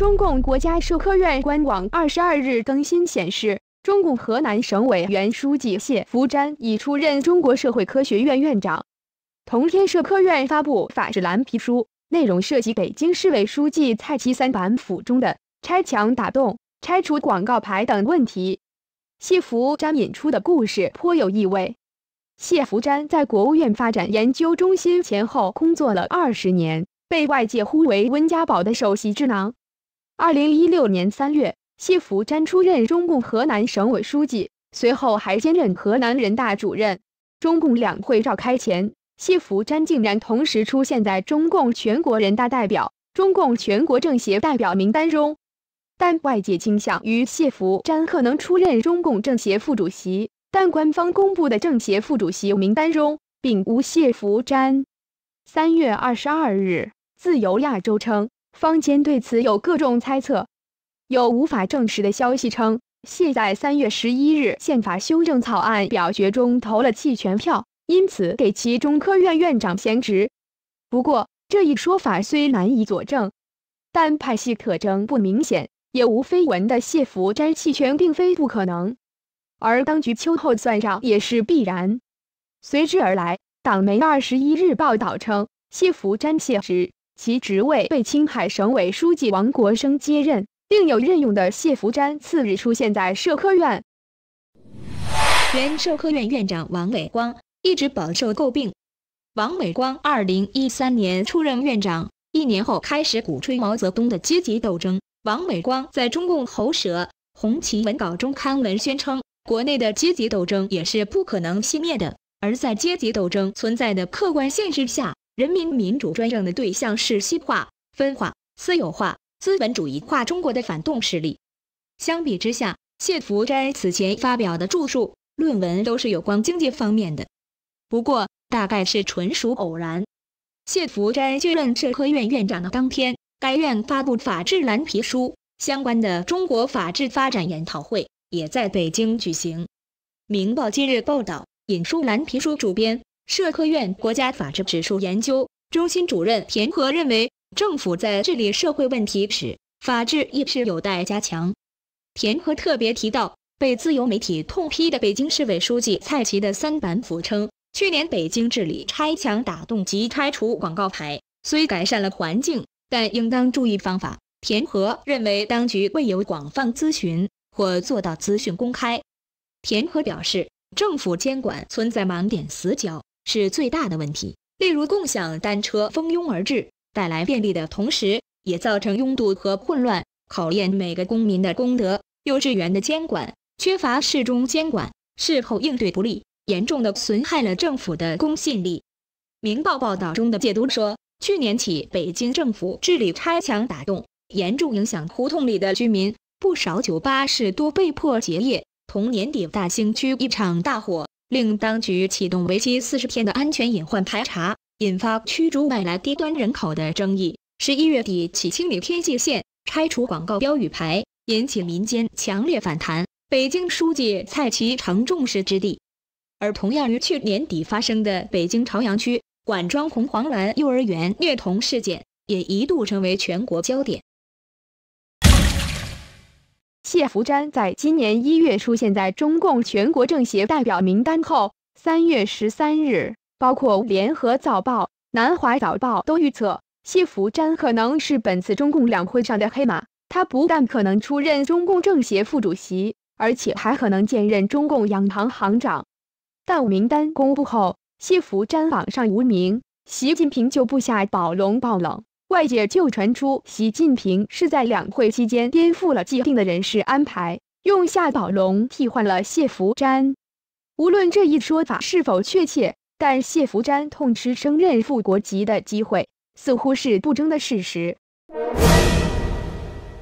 中共国家社科院官网二十二日更新显示，中共河南省委原书记谢伏瞻已出任中国社会科学院院长。同天社科院发布《法治蓝皮书》，内容涉及北京市委书记蔡奇三板斧中的拆墙打洞、拆除广告牌等问题。谢伏瞻引出的故事颇有意味。谢伏瞻在国务院发展研究中心前后工作了二十年，被外界呼为温家宝的首席智囊。二零一六年三月，谢伏瞻出任中共河南省委书记，随后还兼任河南人大主任。中共两会召开前，谢伏瞻竟然同时出现在中共全国人大代表、中共全国政协代表名单中，但外界倾向于谢伏瞻可能出任中共政协副主席，但官方公布的政协副主席名单中并无谢伏瞻。三月二十二日，自由亚洲称。坊间对此有各种猜测，有无法证实的消息称，谢在三月十一日宪法修正草案表决中投了弃权票，因此给其中科院院长衔职。不过，这一说法虽难以佐证，但派系特征不明显，也无绯闻的谢福沾弃权，并非不可能。而当局秋后算账也是必然。随之而来，党媒二十一日报道称，谢福沾卸职。其职位被青海省委书记王国生接任，另有任用的谢伏瞻次日出现在社科院。原社科院院长王伟光一直饱受诟病。王伟光二零一三年出任院长，一年后开始鼓吹毛泽东的阶级斗争。王伟光在中共喉舌《红旗文稿》中刊文宣称，国内的阶级斗争也是不可能熄灭的，而在阶级斗争存在的客观现实下。人民民主专政的对象是西化、分化、私有化、资本主义化中国的反动势力。相比之下，谢福斋此前发表的著述、论文都是有关经济方面的，不过大概是纯属偶然。谢福斋就任社科院院长的当天，该院发布《法治蓝皮书》，相关的中国法治发展研讨会也在北京举行。《明报》今日报道，引述蓝皮书主编。社科院国家法治指数研究中心主任田禾认为，政府在治理社会问题时，法治意识有待加强。田禾特别提到，被自由媒体痛批的北京市委书记蔡奇的三板斧称，去年北京治理拆墙打洞及拆除广告牌，虽改善了环境，但应当注意方法。田禾认为，当局未有广泛咨询或做到资讯公开。田禾表示，政府监管存在盲点死角。是最大的问题。例如，共享单车蜂拥而至，带来便利的同时，也造成拥堵和混乱，考验每个公民的公德。幼稚园的监管缺乏事中监管、事后应对不力，严重的损害了政府的公信力。《明报》报道中的解读说，去年起，北京政府治理拆墙打洞，严重影响胡同里的居民，不少酒吧、是多被迫结业。同年底，大兴区一场大火。令当局启动为期四十天的安全隐患排查，引发驱逐外来低端人口的争议。十一月底起清理天际线、拆除广告标语牌，引起民间强烈反弹。北京书记蔡奇成重视之地。而同样于去年底发生的北京朝阳区管庄红黄蓝幼儿园虐童事件，也一度成为全国焦点。谢伏瞻在今年一月出现在中共全国政协代表名单后，三月十三日，包括《联合早报》《南华早报》都预测谢伏瞻可能是本次中共两会上的黑马。他不但可能出任中共政协副主席，而且还可能兼任中共央行行长。但名单公布后，谢伏瞻榜上无名，习近平就布下宝龙爆冷。外界就传出习近平是在两会期间颠覆了既定的人事安排，用夏宝龙替换了谢福瞻。无论这一说法是否确切，但谢福瞻痛失升任副国级的机会，似乎是不争的事实。